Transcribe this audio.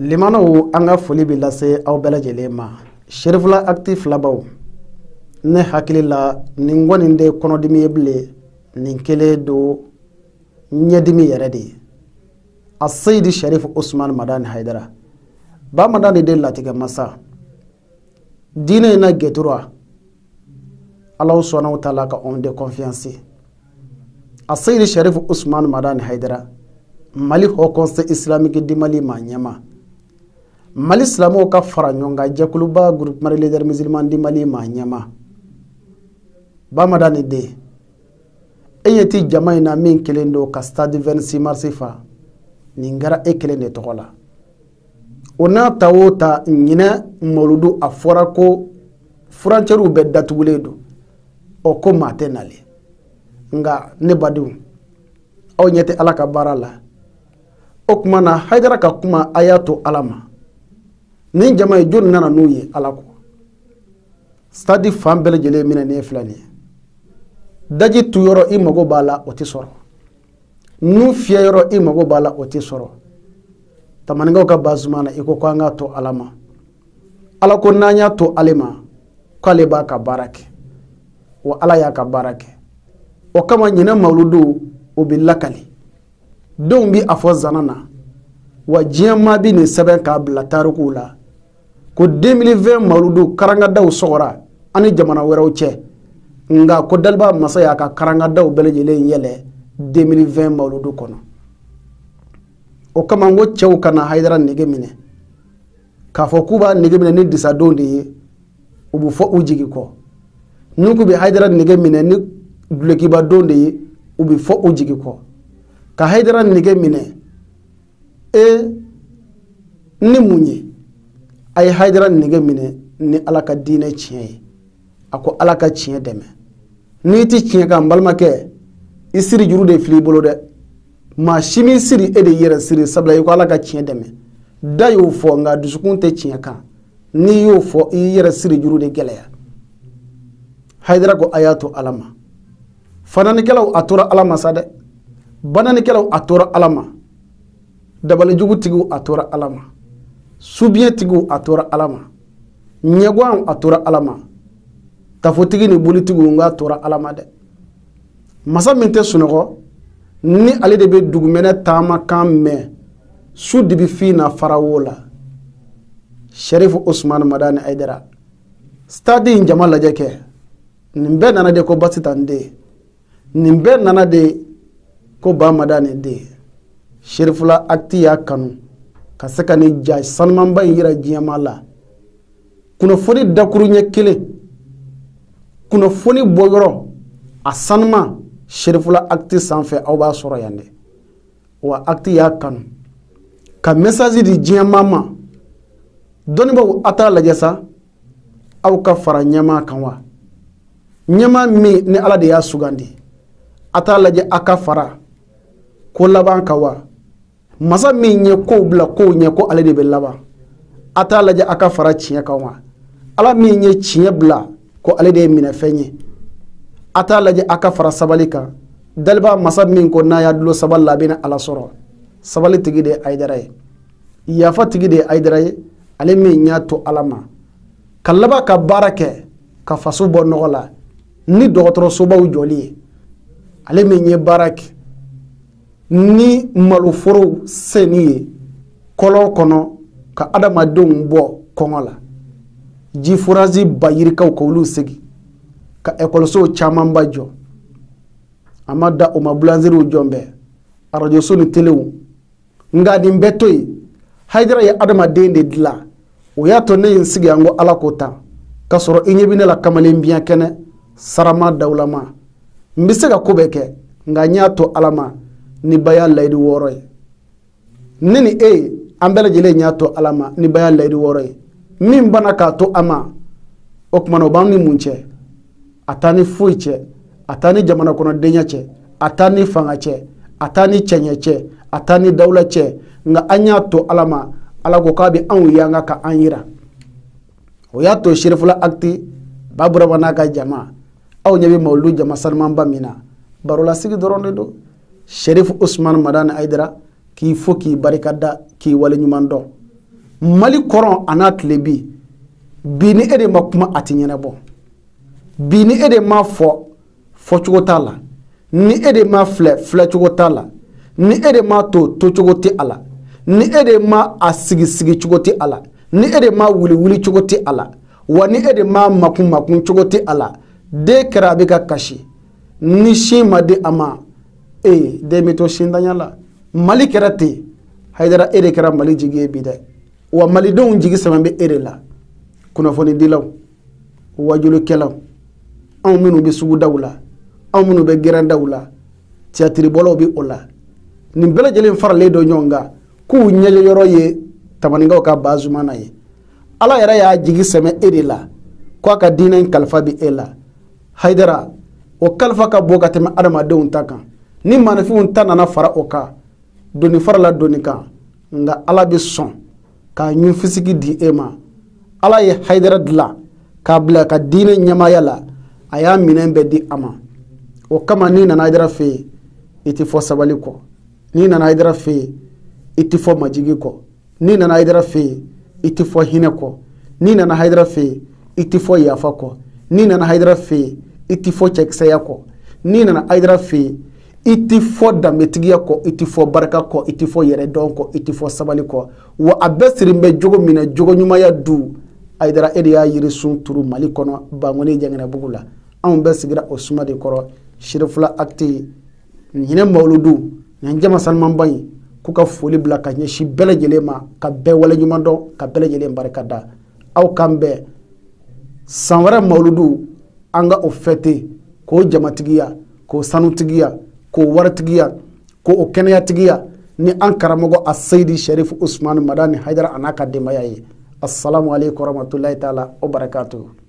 limanaw an ka foli bɛ lase aw bɛɛ ma sherifula acti filabaw ne hakili la nin kɔni tɛ kɔnɔdimi ye bilen nin kelen don ɲɛdimi yɛrɛ de ye a seyidi sherif usman madani haidara ba madani de latigɛ masa diinɛ na getura alaw sɔnnaw ta la ka anw de confiance a seyidi sherif usman madani haidara mali haut conseil islamique di mali ɲɛma mali silamɛw ka fara ɲɔgɔn kan jɛkuluba groupe mari leader musulman di mali maa ɲɛma bamada ni den e ɲɛ ti jama in na min kelen do ka stade 26 mars fa nin kɛra e kelen de tɔgɔ la o n'a ta o ta ɲinɛ mawuludu a fɔra ko furancɛriw bɛɛ datugulen don ɔ ko maa tɛ nale nga ne badenw aw ɲɛ tɛ ala ka baara la o tuma na hayidara ka kuma a y'a to ala ma ni jama ye jɔnni nana n'u ye ala kɔ stadi fan bɛɛ lajɛlen minɛ ni ye fila nin ye daji tu yɔrɔ i mago b'a la o tɛ sɔrɔ nu fiyɛ yɔrɔ i mago b'a la o tɛ sɔrɔ tamanikɛw ka bazuma na i ko ko an k'a to ala ma ala ko n'an y'a to ale ma k'ale b'a ka baara kɛ wa ala y'a ka baara kɛ o kama ɲinɛ mawuludon o bɛ lakali denw bi a fɔ zana na wa diɲɛ maa bi nin sɛbɛn k'a bila tarikuw la ko 2020 maludu karangadaw sɔgɔra ani jamana wɛrɛw cɛ nga ko daliba masa y'a ka karangadaw bɛɛ lajɛlen yɛlɛ 2020 maludu kɔnɔ o kama n ko cɛw kana hayidara nege minɛ k'a fɔ k'u b'a nege minɛ ni disadon de ye u bɛ fɔ u jigi kɔ n'u k'u bɛ hayidara nege minɛ ni dulokiba don de ye u bɛ fɔ u jigi kɔ ka hayidara nege minɛ e ni mun ye a ye hayidara nege minɛ ni ala ka diinɛ tiɲɛ ye a ko ala ka tiɲɛ dɛmɛ n'i ti tiɲɛ kan balimakɛ i siri juru de fili bolo dɛ maa si min siri e de yɛrɛ siri sabula i ko ala ka tiɲɛ dɛmɛ da y'o fɔ nka dusukun tɛ tiɲɛ kan n'i y'o fɔ i y'i yɛrɛ siri juru de gɛlɛya hayidara ko a y'a to ala ma fananikɛlaw a tora ala ma sa dɛ bananikɛlaw a tora ala ma dabalijugutigiw a tora ala ma subiyɛntigiw a tora ala ma ɲɛgwanw a tora ala ma kafotigi ni bolitigiw nka tora ala ma dɛ masa min tɛ sunɔgɔ ni ale de bɛ dugumɛnɛ taama kan mɛn su dibi fin na farawo la sherifu usman madani aidara stadi in jama lajɛ kɛ nin bɛɛ nana de ko basita n den nin bɛɛ nana de ko ba madani den sherifula akti y'a kanu ka se ka ni ja sanumanba in yira diɲɛma la kunnafoni dakuru ɲɛ kelen kunnafoni bɔyɔrɔ a sanuma sherifula akti sanfɛ aw b'a sɔrɔ yan dɛ wa akti y'a kanu ka mesazi di diɲɛma ma dɔnnibaw a t'a lajɛ sa aw ka fara ɲɛma kan wa ɲɛma min ni ala de y'a sugandi a t'a lajɛ a ka fara ko laban kan wa masa min ye kow bila kow ɲɛ ko ale de bɛ laban a t'a lajɛ a ka fara tiɲɛ kan wa ala min ye tiɲɛ bila ko ale de ye minɛfɛn ye a t'a lajɛ a ka fara sabali kan daliba masa min ko n'a y'a dulo sabali la a bɛna ala sɔrɔ sabali tigi de ye ayidara ye yafa tigi de ye ayidara ye ale min y'a to ala ma ka laban ka baara kɛ ka faso bɔ nɔgɔ la ni dɔgɔtɔrɔsobaw jɔli ye ale min ye baara kɛ ni maloforo seni ye kɔlɔ kɔnɔ ka adamadenw bɔ kɔngɔ la ji furazi bayirikaw ka olu segi ka ekɔlisow camanba jɔ a ma da o ma bulanzeriw jɔn bɛɛ arajoso ni telew nka nin bɛɛ to yen hayidara ye adamaden de dilan o y'a to ne ye n sigi an ko ala ko tan k'a sɔrɔ i ɲɛ bɛ ne la kamalen biɲɛ kɛnɛ sarama dawulama n bɛ se ka ko bɛɛ kɛ nka n y'a to ala ma ni ba y'a layidu wɔɔrɔ ye ne ni e an bɛɛ lajɛlen y'a to ala ma ni ba y'a layidu wɔɔrɔ ye min banna k'a to a ma o kumana o b'an ni mun cɛ a t'an ni foyi cɛ a t'an ni jamana kɔnɔdenya cɛ a t'an ni fanga cɛ a t'an ni cɛɲɛ cɛ a t'an ni dawula cɛ nka an y'a to ala ma ala ko k'a bɛ anw yanga ka an yira o y'a to serifula akiti baburaba n'a ka jama aw ɲɛ bɛ mawulu jama sanumanba min na barolasigi dɔrɔn de don sherifu usman madani aidara k'i fo k'i barikada k'i waleɲuman dɔn mali kɔrɔ a n'a tile bi bi ni e de ma kuma a ti ɲɛnabɔ bi ni e de ma fɔ fɔcogo t'a la ni e de ma filɛ filɛcogo t'a la ni e de ma to tocogo tɛ a la ni e de ma a sigi sigi cogo tɛ a la ni e de ma wuli wuli cogo tɛ a la wa ni e de ma makun makun cogo tɛ a la den kɛra a bɛ ka kasi ni sin ma di a ma e den bɛ to sintanya la mali kɛra ten hayidara e de kɛra mali jigi ye bi dɛ wa malidenw jigi sama bɛ e de la kunnafonidilaw wajulikɛlaw anw minnu bɛ sugudaw la anw minnu bɛ gɛrɛndaw la tiyatiribɔlaw bɛ o la nin bɛɛ lajɛlen faralen dɔ ɲɔgɔn kan k'u ɲɛjɛ yɔrɔ ye tamaninkaw ka bazumana ye ala yɛrɛ y'a jigi sɛmɛ e de la k'a ka diinɛ in kalifa bɛ e la hayidara o kalifa ka bon ka tɛmɛ adamadenw ta kan ni maanifinw ta nana fara o ka doni farala doni kan nga ala be sɔn k'a fisiki di e ma ala ye hayidara dila k'a bila ka diinɛ ɲɛmaaya la a y'a minɛ bɛɛ di a ma o kama n'i nana hayidara fɛ yen i tɛ fɔ sabali kɔ n'i nana hayidara fɛ yen i tɛ fɔ majigi kɔ n'i nana hayidara fɛ yen i tɛ fɔ hinɛ kɔ n'i nana hayidara fɛ yen i tɛ fɔ yafa kɔ n'i nana hayidara fɛ yen i tɛ fɔ cɛkisɛya kɔ n'i nana hayidara fɛ yen i ti fɔ danbetigiya kɔ i ti fɔ barika kɔ i ti fɔ yɛrɛdɔn kɔ i ti fɔ sabali kɔ wa a bɛɛ sirin bɛ jogo min na jogoɲumanya du ayidara e de y'a sun turu mali kɔnɔ bangoni jɛngɛnɛbugu la anw bɛɛ sigira o suma de kɔrɔ sirifila akite nin hinɛ mawuludu nin jama salimanba ɲi k'u ka foli bila ka ɲɛsin bɛɛ lajɛlen ma ka bɛɛ waleɲuman dɔn ka bɛɛ lajɛlen barika da aw kan bɛɛ san wɛrɛ mawuludu an ka o fɛte k'o jamatigiya k'o sanutigiya ko wara tigiya ko o kɛnɛya tigiya ni an karamɔgɔ a seyidi sharif usman madani haidara a n'a ka denbaya ye assalamu aleykum warahmatulahi taala wabarakatuhu